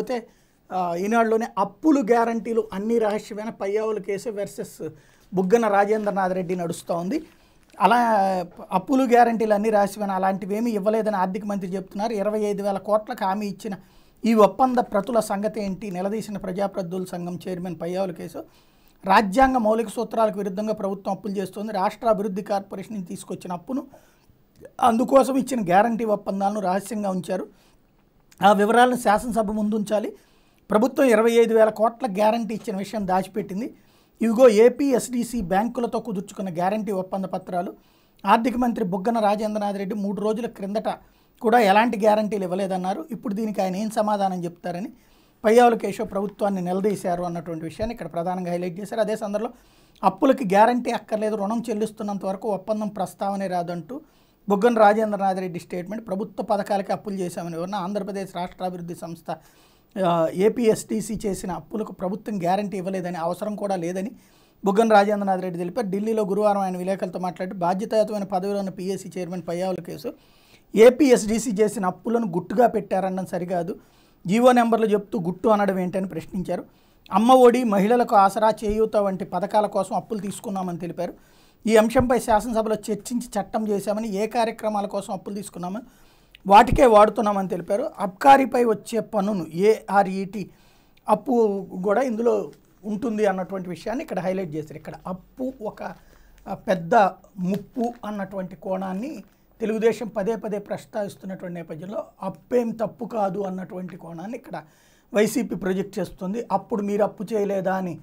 పోతే ఈనాడులోనే అప్పులు గ్యారంటీలు అన్ని రహస్యమైన పయ్యావుల కేసు వెర్సెస్ బుగ్గన రాజేంద్రనాథ్ రెడ్డి నడుస్తూ ఉంది అలా అప్పులు గ్యారంటీలు అన్ని రహస్యమైన అలాంటివి ఏమీ ఇవ్వలేదని ఆర్థిక మంత్రి చెప్తున్నారు ఇరవై ఐదు వేల కోట్లకు హామీ ఇచ్చిన ఈ ఒప్పంద ప్రతుల సంగతి ఏంటి నిలదీసిన ప్రజాప్రతినిధుల సంఘం చైర్మన్ పయ్యావుల కేసు రాజ్యాంగ మౌలిక సూత్రాలకు విరుద్ధంగా ప్రభుత్వం అప్పులు చేస్తుంది రాష్ట్ర అభివృద్ధి కార్పొరేషన్ తీసుకొచ్చిన అప్పును అందుకోసం ఇచ్చిన గ్యారంటీ ఒప్పందాలను రహస్యంగా ఉంచారు ఆ వివరాలను శాసనసభ ముందు ఉంచాలి ప్రభుత్వం ఇరవై ఐదు వేల కోట్ల గ్యారంటీ ఇచ్చిన విషయం దాచిపెట్టింది ఇవిగో ఏపీఎస్డీసీ బ్యాంకులతో కుదుర్చుకున్న గ్యారంటీ ఒప్పంద పత్రాలు ఆర్థిక మంత్రి బుగ్గన రాజేంద్రనాథ్ రెడ్డి మూడు రోజుల క్రిందట కూడా ఎలాంటి గ్యారంటీలు ఇవ్వలేదన్నారు ఇప్పుడు దీనికి ఆయన ఏం సమాధానం చెప్తారని పయ్యావుల కేశవ్ ప్రభుత్వాన్ని నిలదీశారు అన్నటువంటి విషయాన్ని ఇక్కడ ప్రధానంగా హైలైట్ చేశారు అదే సందర్భంలో అప్పులకి గ్యారంటీ అక్కర్లేదు రుణం చెల్లిస్తున్నంత వరకు ఒప్పందం ప్రస్తావనే రాదంటూ బుగ్గన రాజేంద్రనాథ్ రెడ్డి స్టేట్మెంట్ ప్రభుత్వ పథకాలకి అప్పులు చేశామని వివరణ ఆంధ్రప్రదేశ్ రాష్ట్రాభివృద్ధి సంస్థ ఏపీఎస్టీసీ చేసిన అప్పులకు ప్రభుత్వం గ్యారంటీ ఇవ్వలేదని అవసరం కూడా లేదని బుగ్గన రాజేంద్రనాథ్ రెడ్డి తెలిపారు ఢిల్లీలో గురువారం ఆయన విలేకరులతో మాట్లాడి బాధ్యతాయుతమైన పదవిలో ఉన్న PSC chairman Payyavula Keshav APSDC చేసిన అప్పులను గుట్టుగా పెట్టారనడం సరికాదు జీవో నెంబర్లు చెప్తూ గుట్టు అనడం ఏంటని ప్రశ్నించారు అమ్మ ఒడి మహిళలకు ఆసరా చేయూత వంటి పథకాల కోసం అప్పులు తీసుకున్నామని తెలిపారు ఈ అంశంపై శాసనసభలో చర్చించి చట్టం చేశామని ఏ కార్యక్రమాల కోసం అప్పులు తీసుకున్నాము వాటికే వాడుతున్నామని తెలిపారు అబ్కారీపై వచ్చే పన్నును ఏఆర్ఈటీ అప్పు కూడా ఇందులో ఉంటుంది అన్నటువంటి విషయాన్ని ఇక్కడ హైలైట్ చేశారు ఇక్కడ అప్పు ఒక పెద్ద ముప్పు అన్నటువంటి కోణాన్ని తెలుగుదేశం పదే పదే ప్రస్తావిస్తున్నటువంటి నేపథ్యంలో అప్పేం తప్పు కాదు అన్నటువంటి కోణాన్ని ఇక్కడ వైసీపీ ప్రొజెక్ట్ చేస్తుంది అప్పుడు మీరు అప్పు చేయలేదా అని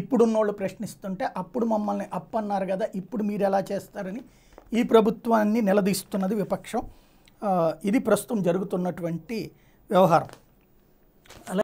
ఇప్పుడున్నోళ్ళు ప్రశ్నిస్తుంటే అప్పుడు మమ్మల్ని అప్పన్నారు కదా ఇప్పుడు మీరు ఎలా చేస్తారని ఈ ప్రభుత్వాన్ని నిలదీస్తున్నది విపక్షం ఇది ప్రస్తుతం జరుగుతున్నటువంటి వ్యవహారం